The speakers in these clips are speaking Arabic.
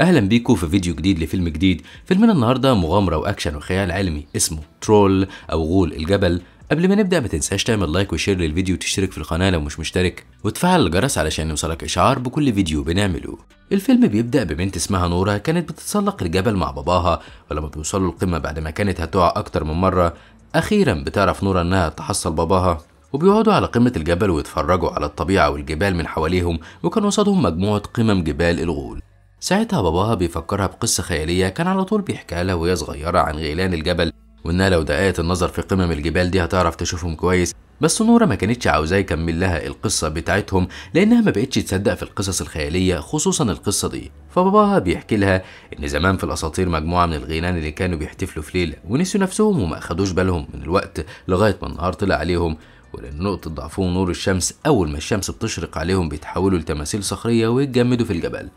اهلا بيكم في فيديو جديد لفيلم جديد فيلمنا النهارده مغامره واكشن وخيال علمي اسمه ترول او غول الجبل قبل ما نبدا ما تنساش تعمل لايك وشير للفيديو وتشترك في القناه لو مش مشترك وتفعل الجرس علشان يوصلك اشعار بكل فيديو بنعمله الفيلم بيبدا ببنت اسمها نوره كانت بتتسلق الجبل مع باباها ولما بيوصلوا القمه بعد ما كانت هتقع اكتر من مره اخيرا بتعرف نوره انها تحصل باباها وبيقعدوا على قمة الجبل ويتفرجوا على الطبيعة والجبال من حواليهم وكان قصادهم مجموعة قمم جبال الغول ساعتها باباها بيفكرها بقصة خيالية كان على طول بيحكيها لها وهي صغيرة عن غيلان الجبل وإنها لو دققت النظر في قمم الجبال دي هتعرف تشوفهم كويس بس نورة ما كانتش عاوزاه يكمل لها القصة بتاعتهم لأنها ما بقتش تصدق في القصص الخيالية خصوصا القصة دي فباباها بيحكي لها إن زمان في الأساطير مجموعة من الغيلان اللي كانوا بيحتفلوا في ليلة ونسيوا نفسهم وما أخدوش بالهم من الوقت لغاية ما النهار طلع عليهم ولأن نقطة ضعفهم نور الشمس أول ما الشمس بتشرق عليهم بيتحولوا لتماثيل صخرية ويتجمدوا في الجبل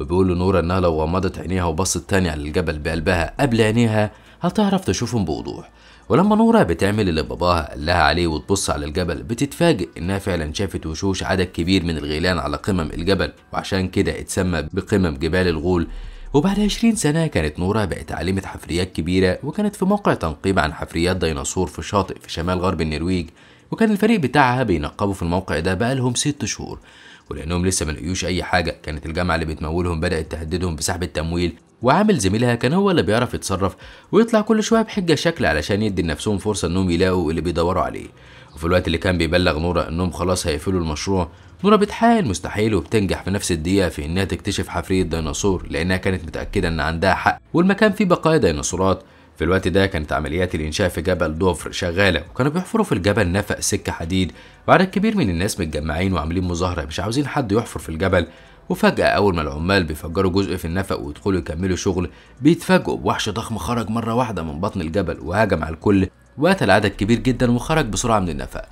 وبيقول لنورا انها لو غمضت عينيها وبصت تاني على الجبل بقلبها قبل عينيها هتعرف تشوفهم بوضوح ولما نورا بتعمل اللي باباها قال لها عليه وتبص على الجبل بتتفاجئ انها فعلا شافت وشوش عدد كبير من الغيلان على قمم الجبل وعشان كده اتسمى بقمم جبال الغول وبعد 20 سنة كانت نورا بقت عالمة حفريات كبيرة وكانت في موقع تنقيب عن حفريات ديناصور في شاطئ في شمال غرب النرويج وكان الفريق بتاعها بينقبوا في الموقع ده بقالهم ست شهور ولانهم لسه ما لقيوش اي حاجه كانت الجامعه اللي بتمولهم بدات تهددهم بسحب التمويل وعامل زميلها كان هو اللي بيعرف يتصرف ويطلع كل شويه بحجه شكل علشان يدي لنفسهم فرصه انهم يلاقوا اللي بيدوروا عليه وفي الوقت اللي كان بيبلغ نورا انهم خلاص هيقفلوا المشروع نورا بتحاول مستحيل وبتنجح في نفس الدقيقه في انها تكتشف حفريه ديناصور لانها كانت متاكده ان عندها حق والمكان فيه بقايا ديناصورات في الوقت ده كانت عمليات الإنشاء في جبل ضفر شغالة وكانوا بيحفروا في الجبل نفق سكة حديد وعدد كبير من الناس متجمعين وعاملين مظاهرة مش عاوزين حد يحفر في الجبل وفجأة أول ما العمال بيفجروا جزء في النفق ويدخلوا يكملوا شغل بيتفاجئوا بوحش ضخم خرج مرة واحدة من بطن الجبل وهجم على الكل وقتل عدد كبير جدا وخرج بسرعة من النفق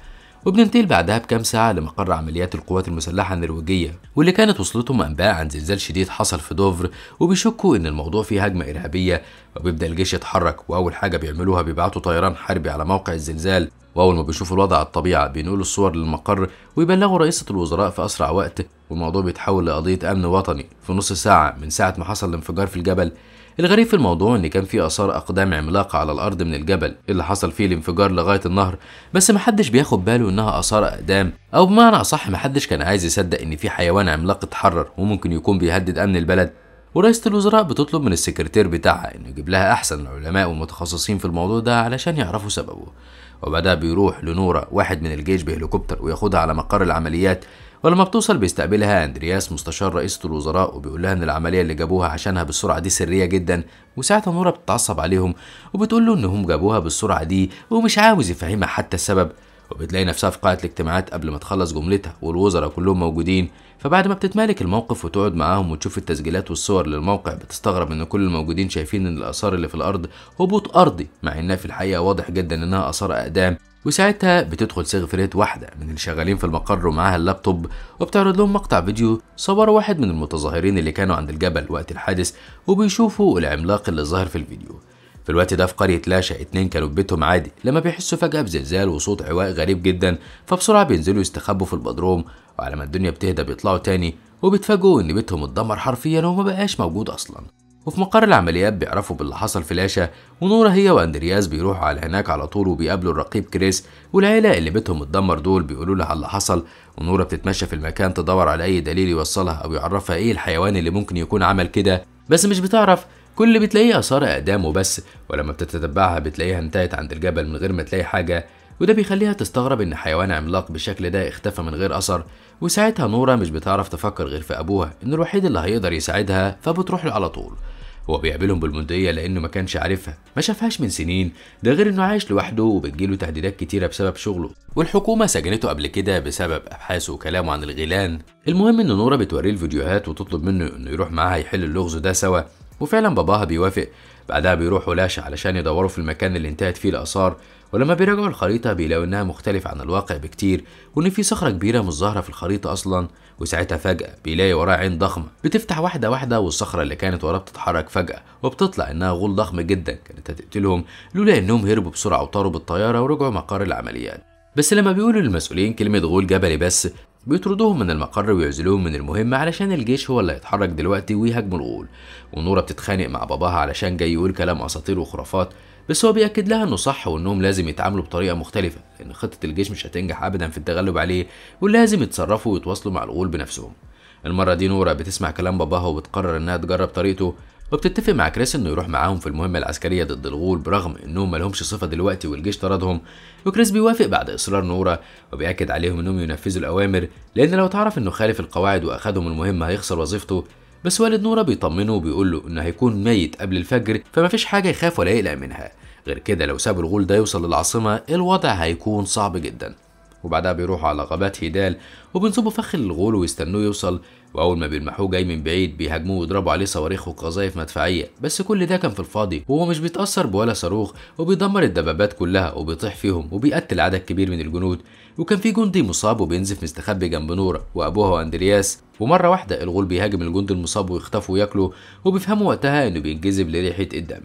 وبننتقل بعدها بكام ساعة لمقر عمليات القوات المسلحة النرويجية واللي كانت وصلتهم أنباء عن زلزال شديد حصل في دوفر وبيشكوا إن الموضوع فيه هجمة إرهابية وبيبدأ الجيش يتحرك وأول حاجة بيعملوها بيبعتوا طيران حربي على موقع الزلزال وأول ما بيشوفوا الوضع على الطبيعة بينقلوا الصور للمقر ويبلغوا رئيسة الوزراء في أسرع وقت والموضوع بيتحول لقضية أمن وطني في نص ساعة من ساعة ما حصل الانفجار في الجبل الغريب في الموضوع ان كان في اثار اقدام عملاقه على الارض من الجبل اللي حصل فيه الانفجار لغايه النهر بس محدش بياخد باله انها اثار اقدام او بمعنى اصح محدش كان عايز يصدق ان في حيوان عملاق اتحرر وممكن يكون بيهدد امن البلد ورئيسة الوزراء بتطلب من السكرتير بتاعها انه يجيب لها احسن العلماء والمتخصصين في الموضوع ده علشان يعرفوا سببه وبعدها بيروح لنورا واحد من الجيش بهليكوبتر وياخدها على مقر العمليات ولما بتوصل بيستقبلها اندرياس مستشار رئيسة الوزراء وبيقول لها ان العملية اللي جابوها عشانها بالسرعة دي سرية جدا وساعتها نورة بتتعصب عليهم وبتقول له انهم جابوها بالسرعة دي ومش عاوز يفهمها حتى السبب وبتلاقي نفسها في قاعة الاجتماعات قبل ما تخلص جملتها والوزراء كلهم موجودين فبعد ما بتتمالك الموقف وتقعد معاهم وتشوف التسجيلات والصور للموقع بتستغرب ان كل الموجودين شايفين ان الاثار اللي في الارض هبوط ارضي مع انها في الحقيقة واضح جدا انها اثار اقدام وساعتها بتدخل سيغفريد واحدة من اللي شغالين في المقر ومعاها اللابتوب وبتعرض لهم مقطع فيديو صور واحد من المتظاهرين اللي كانوا عند الجبل وقت الحادث وبيشوفوا العملاق اللي ظاهر في الفيديو في الوقت ده في قرية لاشا اتنين كانوا في بيتهم عادي لما بيحسوا فجأة بزلزال وصوت عواء غريب جدا فبسرعة بينزلوا يستخبوا في البدروم وعلى ما الدنيا بتهدى بيطلعوا تاني وبيتفاجئوا ان بيتهم اتدمر حرفيا وما بقاش موجود اصلا وفي مقر العمليات بيعرفوا باللي حصل في العشاء ونورا هي واندرياس بيروحوا على هناك على طول وبيقابلوا الرقيب كريس والعيلة اللي بيتهم اتدمر دول بيقولوا لها اللي حصل ونورا بتتمشى في المكان تدور على أي دليل يوصلها أو يعرفها إيه الحيوان اللي ممكن يكون عمل كده بس مش بتعرف كل اللي بتلاقيه آثار أقدام وبس ولما بتتتبعها بتلاقيها انتهت عند الجبل من غير ما تلاقي حاجة وده بيخليها تستغرب إن حيوان عملاق بالشكل ده اختفى من غير أثر وساعتها نورا مش بتعرف تفكر غير في أبوها إنه الوحيد اللي هيقدر يساعدها فبتروح له على طول هو بيقابلهم بالمنديه لانه ما كانش عارفها ما شافهاش من سنين ده غير انه عايش لوحده وبتجيله تهديدات كتيره بسبب شغله والحكومه سجنته قبل كده بسبب ابحاثه وكلامه عن الغيلان المهم ان نوره بتوريه الفيديوهات وتطلب منه انه يروح معاها يحل اللغز ده سوا وفعلا باباها بيوافق بعدها بيروحوا لاشا علشان يدوروا في المكان اللي انتهت فيه الاثار ولما بيراجعوا الخريطة بيلاقوا إنها مختلفة عن الواقع بكتير وإن في صخرة كبيرة مش ظاهرة في الخريطة أصلا وساعتها فجأة بيلاقي وراها عين ضخمة بتفتح واحدة واحدة والصخرة اللي كانت وراه بتتحرك فجأة وبتطلع إنها غول ضخم جدا كانت هتقتلهم لولا إنهم هربوا بسرعة وطاروا بالطيارة ورجعوا مقر العمليات بس لما بيقولوا للمسؤولين كلمة غول جبلي بس بيطردوهم من المقر ويعزلوهم من المهمة علشان الجيش هو اللي هيتحرك دلوقتي ويهاجموا الغول ونورة بتتخانق مع باباها علشان جاي يقول كلام أساطير وخرافات بس هو بيأكد لها انه صح وانهم لازم يتعاملوا بطريقه مختلفه لان خطه الجيش مش هتنجح ابدا في التغلب عليه ولازم يتصرفوا ويتواصلوا مع الغول بنفسهم المره دي نورا بتسمع كلام باباها وبتقرر انها تجرب طريقته وبتتفق مع كريس انه يروح معاهم في المهمه العسكريه ضد الغول برغم انهم مالهمش صفه دلوقتي والجيش طردهم وكريس بيوافق بعد اصرار نورا وبياكد عليهم انهم ينفذوا الاوامر لان لو تعرف انه خالف القواعد واخدهم المهمه هيخسر وظيفته بس والد نوره بيطمنه وبيقول له انه هيكون ميت قبل الفجر فما فيش حاجه يخاف ولا يقلق منها غير كده لو ساب الغول ده يوصل للعاصمه الوضع هيكون صعب جدا وبعدها بيروحوا على غابات هيدال وبينصبوا فخ للغول ويستنوه يوصل واول ما بيلمحوه جاي من بعيد بيهاجموه ويضربوا عليه صواريخ وقذايف مدفعيه بس كل ده كان في الفاضي وهو مش بيتاثر بولا صاروخ وبيدمر الدبابات كلها وبيطيح فيهم وبيقتل عدد كبير من الجنود وكان في جندي مصاب وبينزف مستخبي جنب نورة وأبوها وأندرياس ومرة واحدة الغول بيهاجم الجندي المصاب ويخطفه وياكله وبيفهموا وقتها إنه بينجذب لريحة الدم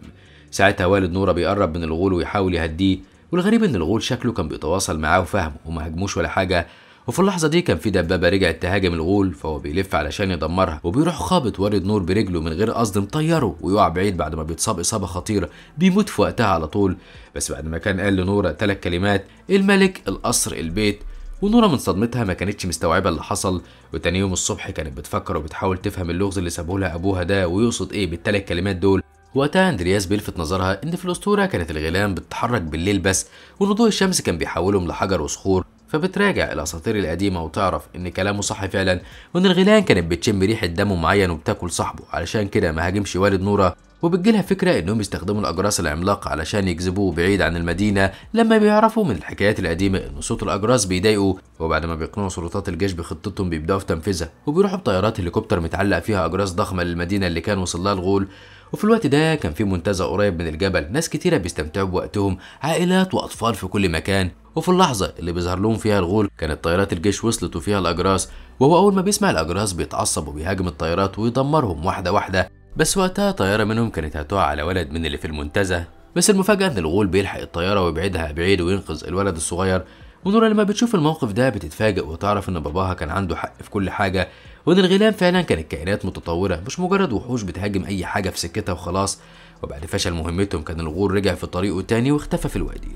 ساعتها والد نورا بيقرب من الغول ويحاول يهديه والغريب إن الغول شكله كان بيتواصل معاه وفهمه وما هجموش ولا حاجة وفي اللحظه دي كان في دبابه رجعت تهاجم الغول فهو بيلف علشان يدمرها وبيروح خابط وارد نور برجله من غير قصد مطيره ويقع بعيد بعد ما بيتصاب اصابه خطيره بيموت في وقتها على طول بس بعد ما كان قال لنورا ثلاث كلمات الملك القصر البيت ونورا من صدمتها ما كانتش مستوعبة اللي حصل وتاني يوم الصبح كانت بتفكر وبتحاول تفهم اللغز اللي سابه لها أبوها ده ويقصد إيه بالتلات كلمات دول وقتها اندرياس بيلفت نظرها إن في الأسطورة كانت الغلام بتتحرك بالليل بس وإن ضوء الشمس كان بيحولهم لحجر وصخور فبتراجع الاساطير القديمه وتعرف ان كلامه صح فعلا وان الغيلان كانت بتشم ريحه دم معين وبتاكل صاحبه علشان كده ما هاجمش والد نوره وبتجيلها فكره انهم يستخدموا الاجراس العملاقه علشان يجذبوه بعيد عن المدينه لما بيعرفوا من الحكايات القديمه ان صوت الاجراس بيضايقه وبعد ما بيقنعوا سلطات الجيش بخطتهم بيبداوا في تنفيذها وبيروحوا بطيارات هليكوبتر متعلق فيها اجراس ضخمه للمدينه اللي كان وصل لها الغول وفي الوقت ده كان في منتزه قريب من الجبل ناس كتيرة بيستمتعوا بوقتهم عائلات وأطفال في كل مكان وفي اللحظة اللي بيظهر لهم فيها الغول كانت طيارات الجيش وصلت وفيها الأجراس وهو أول ما بيسمع الأجراس بيتعصب وبيهاجم الطيارات ويدمرهم واحدة واحدة بس وقتها طيارة منهم كانت هتقع على ولد من اللي في المنتزه بس المفاجأة إن الغول بيلحق الطيارة ويبعدها بعيد وينقذ الولد الصغير ونورا لما بتشوف الموقف ده بتتفاجئ وتعرف ان باباها كان عنده حق في كل حاجه وإن الغيلان فعلا كانت كائنات متطورة مش مجرد وحوش بتهاجم أي حاجة في سكتها وخلاص وبعد فشل مهمتهم كان الغول رجع في طريقه تاني واختفى في الوادي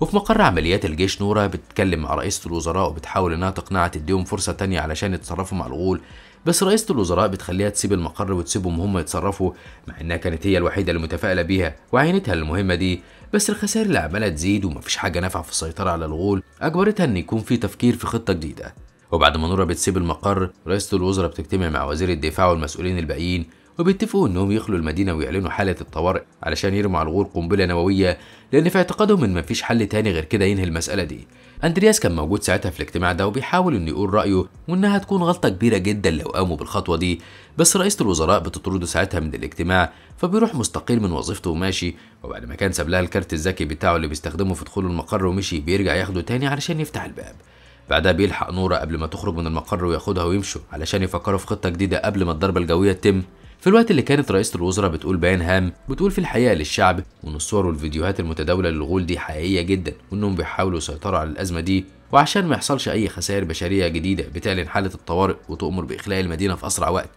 وفي مقر عمليات الجيش نورا بتتكلم مع رئيسة الوزراء وبتحاول إنها تقنعها تديهم فرصة تانية علشان يتصرفوا مع الغول بس رئيسة الوزراء بتخليها تسيب المقر وتسيبهم هم يتصرفوا مع إنها كانت هي الوحيدة اللي متفائلة بيها وعينتها للمهمة دي بس الخسائر اللي عمالة تزيد ومفيش حاجة نافعة في السيطرة على الغول أجبرتها إن يكون في تفكير في خطة جديدة وبعد ما نوره بتسيب المقر رئيسة الوزراء بتجتمع مع وزير الدفاع والمسؤولين الباقيين وبيتفقوا انهم يخلوا المدينه ويعلنوا حاله الطوارئ علشان يرموا على الغور قنبله نوويه لان في اعتقادهم ان مفيش حل تاني غير كده ينهي المساله دي اندرياس كان موجود ساعتها في الاجتماع ده وبيحاول انه يقول رايه وانها هتكون غلطه كبيره جدا لو قاموا بالخطوه دي بس رئيسه الوزراء بتطرده ساعتها من الاجتماع فبيروح مستقيل من وظيفته وماشي وبعد ما كان ساب لها الكارت الذكي بتاعه اللي بيستخدمه في دخول المقر ومشي بيرجع ياخده تاني علشان يفتح الباب بعدها بيلحق نورة قبل ما تخرج من المقر وياخدها ويمشوا علشان يفكروا في خطة جديدة قبل ما الضربة الجوية تتم في الوقت اللي كانت رئيسة الوزراء بتقول بيان هام بتقول في الحقيقة للشعب وإن الصور والفيديوهات المتداولة للغول دي حقيقية جدا وإنهم بيحاولوا يسيطروا على الأزمة دي وعشان ما يحصلش أي خسائر بشرية جديدة بتعلن حالة الطوارئ وتؤمر بإخلاء المدينة في أسرع وقت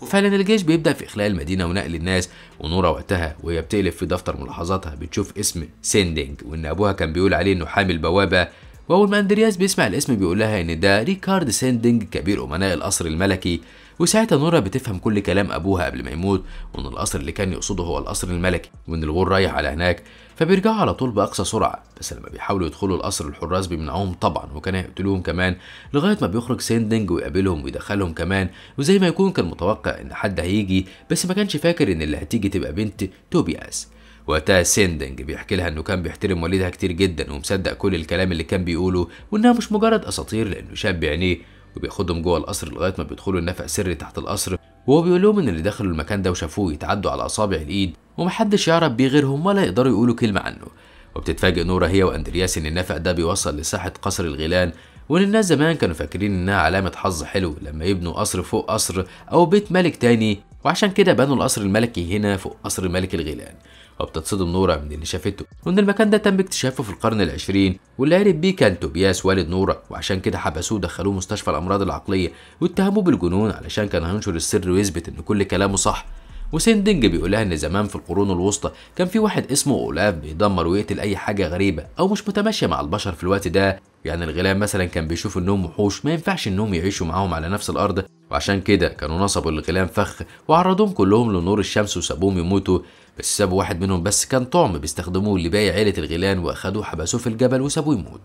وفعلا الجيش بيبدا في اخلاء المدينه ونقل الناس ونوره وقتها وهي بتقلب في دفتر ملاحظاتها بتشوف اسم سيندينج وان ابوها كان بيقول عليه انه حامل بوابه واول ما اندرياس بيسمع الاسم بيقول لها ان ده ريكارد سيندنج كبير امناء القصر الملكي وساعتها نورا بتفهم كل كلام ابوها قبل ما يموت وان القصر اللي كان يقصده هو القصر الملكي وان الغول رايح على هناك فبيرجعوا على طول باقصى سرعه بس لما بيحاولوا يدخلوا القصر الحراس بيمنعوهم طبعا وكان هيقتلوهم كمان لغايه ما بيخرج سيندنج ويقابلهم ويدخلهم كمان وزي ما يكون كان متوقع ان حد هيجي بس ما كانش فاكر ان اللي هتيجي تبقى بنت توبياس وقتها سيندنج بيحكي لها انه كان بيحترم والدها كتير جدا ومصدق كل الكلام اللي كان بيقوله وانها مش مجرد اساطير لانه شاب بعينيه وبياخدهم جوه القصر لغايه ما بيدخلوا النفق سري تحت القصر وهو بيقول لهم ان اللي دخلوا المكان ده وشافوه يتعدوا على اصابع الايد ومحدش يعرف بيه غيرهم ولا يقدروا يقولوا كلمه عنه وبتتفاجئ نورا هي واندرياس ان النفق ده بيوصل لساحه قصر الغيلان وان الناس زمان كانوا فاكرين انها علامه حظ حلو لما يبنوا قصر فوق قصر او بيت ملك تاني وعشان كده بنوا القصر الملكي هنا فوق قصر الملك الغيلان وبتتصدم نورة من اللي شافته وإن المكان ده تم اكتشافه في القرن العشرين واللي عرف بيه كان توبياس والد نورة وعشان كده حبسوه ودخلوه مستشفى الأمراض العقلية واتهموه بالجنون علشان كان هينشر السر ويثبت إن كل كلامه صح وسندنج بيقول لها ان زمان في القرون الوسطى كان في واحد اسمه اولاف بيدمر ويقتل اي حاجه غريبه او مش متماشيه مع البشر في الوقت ده يعني الغلام مثلا كان بيشوف انهم وحوش ما ينفعش انهم يعيشوا معاهم على نفس الارض وعشان كده كانوا نصبوا الغيلان فخ وعرضوهم كلهم لنور الشمس وسابوهم يموتوا بس سابوا واحد منهم بس كان طعم بيستخدموه لباقي عيلة الغيلان وأخدوه حبسوه في الجبل وسابوه يموت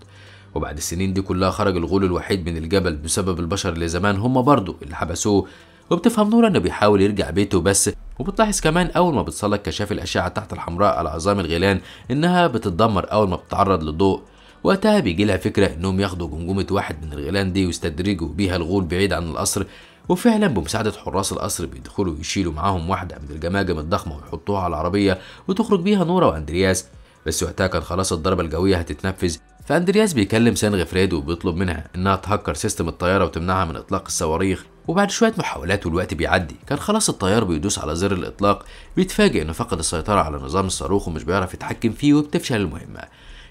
وبعد السنين دي كلها خرج الغول الوحيد من الجبل بسبب البشر اللي زمان هم برضه اللي حبسوه وبتفهم نور انه بيحاول يرجع بيته بس وبتلاحظ كمان اول ما بتصل كشاف الاشعه تحت الحمراء على عظام الغيلان انها بتتدمر اول ما بتتعرض للضوء وقتها بيجي لها فكره انهم ياخدوا جمجمه واحد من الغيلان دي ويستدرجوا بيها الغول بعيد عن القصر وفعلا بمساعدة حراس القصر بيدخلوا يشيلوا معاهم واحدة من الجماجم الضخمة ويحطوها على العربية وتخرج بيها نورا وأندرياس بس وقتها كان خلاص الضربة الجوية هتتنفذ فأندرياس بيكلم سان غفريد وبيطلب منها إنها تهكر سيستم الطيارة وتمنعها من إطلاق الصواريخ وبعد شوية محاولات والوقت بيعدي كان خلاص الطيار بيدوس على زر الإطلاق بيتفاجئ إنه فقد السيطرة على نظام الصاروخ ومش بيعرف يتحكم فيه وبتفشل المهمة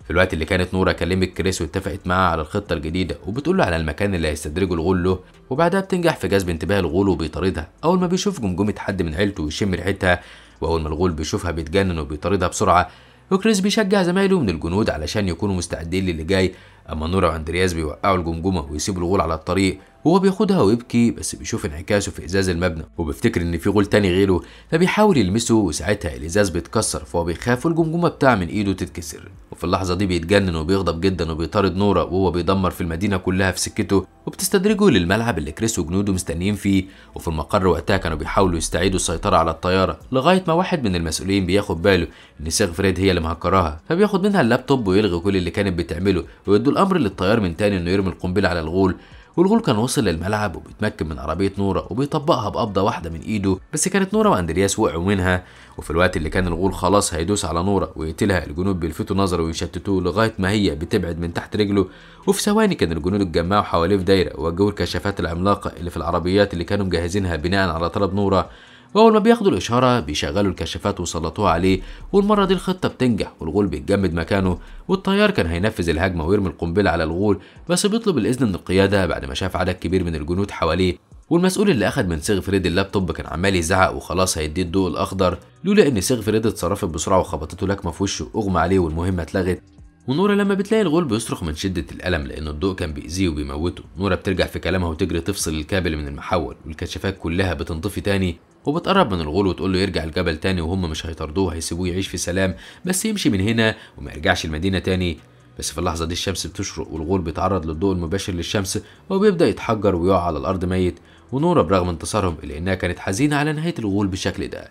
في الوقت اللي كانت نورة كلمت كريس واتفقت معاه على الخطة الجديدة وبتقول له على المكان اللي هيستدرجه الغول له وبعدها بتنجح في جذب انتباه الغول وبيطاردها أول ما بيشوف جمجمة حد من عيلته ويشم ريحتها وأول ما الغول بيشوفها بيتجنن وبيطاردها بسرعة وكريس بيشجع زمايله من الجنود علشان يكونوا مستعدين للي جاي أما نورا وأندرياس بيوقعوا الجمجمة ويسيبوا الغول على الطريق وهو بياخدها ويبكي بس بيشوف انعكاسه في ازاز المبنى وبيفتكر ان في غول تاني غيره فبيحاول يلمسه وساعتها الازاز بيتكسر فهو بيخاف والجمجمه بتاع من ايده تتكسر وفي اللحظه دي بيتجنن وبيغضب جدا وبيطارد نوره وهو بيدمر في المدينه كلها في سكته وبتستدرجه للملعب اللي كريس وجنوده مستنيين فيه وفي المقر وقتها كانوا بيحاولوا يستعيدوا السيطره على الطياره لغايه ما واحد من المسؤولين بياخد باله ان سيغ فريد هي اللي مهكراها فبياخد منها اللابتوب ويلغي كل اللي كانت بتعمله ويدوا الامر للطيار من تاني انه يرمي القنبله على الغول والغول كان وصل للملعب وبيتمكن من عربيه نوره وبيطبقها بقبضه واحده من ايده بس كانت نوره واندرياس وقعوا منها وفي الوقت اللي كان الغول خلاص هيدوس على نوره ويقتلها الجنود بيلفتوا نظره ويشتتوه لغايه ما هي بتبعد من تحت رجله وفي ثواني كان الجنود اتجمعوا حواليه في دايره ووجهوا الكشافات العملاقه اللي في العربيات اللي كانوا مجهزينها بناء على طلب نوره واول ما بياخدوا الاشاره بيشغلوا الكشافات ويسلطوها عليه والمره دي الخطه بتنجح والغول بيتجمد مكانه والطيار كان هينفذ الهجمه ويرمي القنبله على الغول بس بيطلب الاذن من القياده بعد ما شاف عدد كبير من الجنود حواليه والمسؤول اللي اخد من سيغفريد اللابتوب كان عمال يزعق وخلاص هيديه الضوء الاخضر لولا ان سيغفريد اتصرفت بسرعه وخبطته لكمه في وشه اغمى عليه والمهمه اتلغت ونورا لما بتلاقي الغول بيصرخ من شدة الألم لأن الضوء كان بيأذيه وبيموته نورا بترجع في كلامها وتجري تفصل الكابل من المحول والكشافات كلها بتنطفي تاني وبتقرب من الغول وتقول له يرجع الجبل تاني وهم مش هيطردوه هيسيبوه يعيش في سلام بس يمشي من هنا وما يرجعش المدينة تاني بس في اللحظة دي الشمس بتشرق والغول بيتعرض للضوء المباشر للشمس وبيبدأ يتحجر ويقع على الأرض ميت ونورا برغم انتصارهم إلا إنها كانت حزينة على نهاية الغول بالشكل ده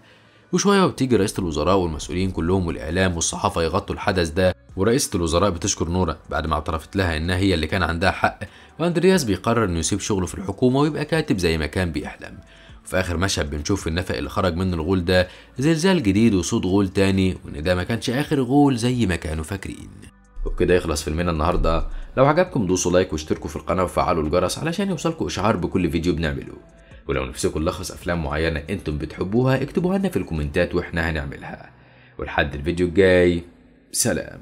وشويه وبتيجي رئيسه الوزراء والمسؤولين كلهم والاعلام والصحافه يغطوا الحدث ده ورئيسه الوزراء بتشكر نورا بعد ما اعترفت لها انها هي اللي كان عندها حق واندرياس بيقرر انه يسيب شغله في الحكومه ويبقى كاتب زي ما كان بيحلم وفي اخر مشهد بنشوف في النفق اللي خرج منه الغول ده زلزال جديد وصوت غول تاني وان ده ما كانش اخر غول زي ما كانوا فاكرين وبكده يخلص فيلمنا النهارده لو عجبكم دوسوا لايك واشتركوا في القناه وفعلوا الجرس علشان يوصلكوا اشعار بكل فيديو بنعمله ولو نفسكم نلخص أفلام معينة أنتم بتحبوها اكتبوها لنا في الكومنتات وإحنا هنعملها ولحد الفيديو الجاي سلام